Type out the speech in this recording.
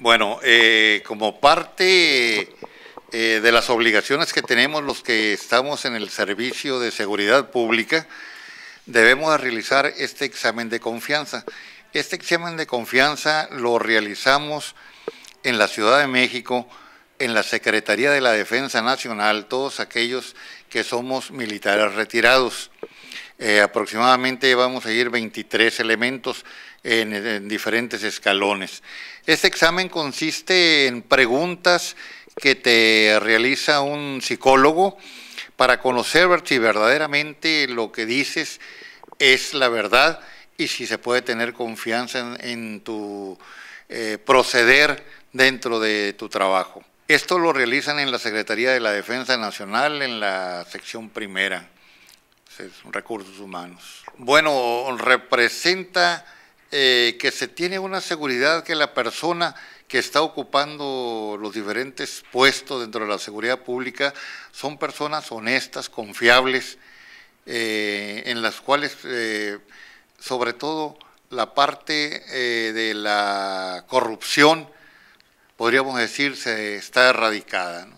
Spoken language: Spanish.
Bueno, eh, como parte eh, de las obligaciones que tenemos los que estamos en el servicio de seguridad pública, debemos realizar este examen de confianza. Este examen de confianza lo realizamos en la Ciudad de México, en la Secretaría de la Defensa Nacional, todos aquellos que somos militares retirados. Eh, aproximadamente vamos a ir 23 elementos en, diferentes escalones. Este examen consiste en preguntas que te realiza un psicólogo para conocer si verdaderamente lo que dices es la verdad y si se puede tener confianza en, tu eh, proceder dentro de tu trabajo. Esto lo realizan en la Secretaría de la Defensa Nacional, en la sección primera recursos humanos. Bueno, representa eh, que se tiene una seguridad que la persona que está ocupando los diferentes puestos dentro de la seguridad pública son personas honestas, confiables, eh, en las cuales eh, sobre todo la parte de la corrupción, podríamos decir, se está erradicada.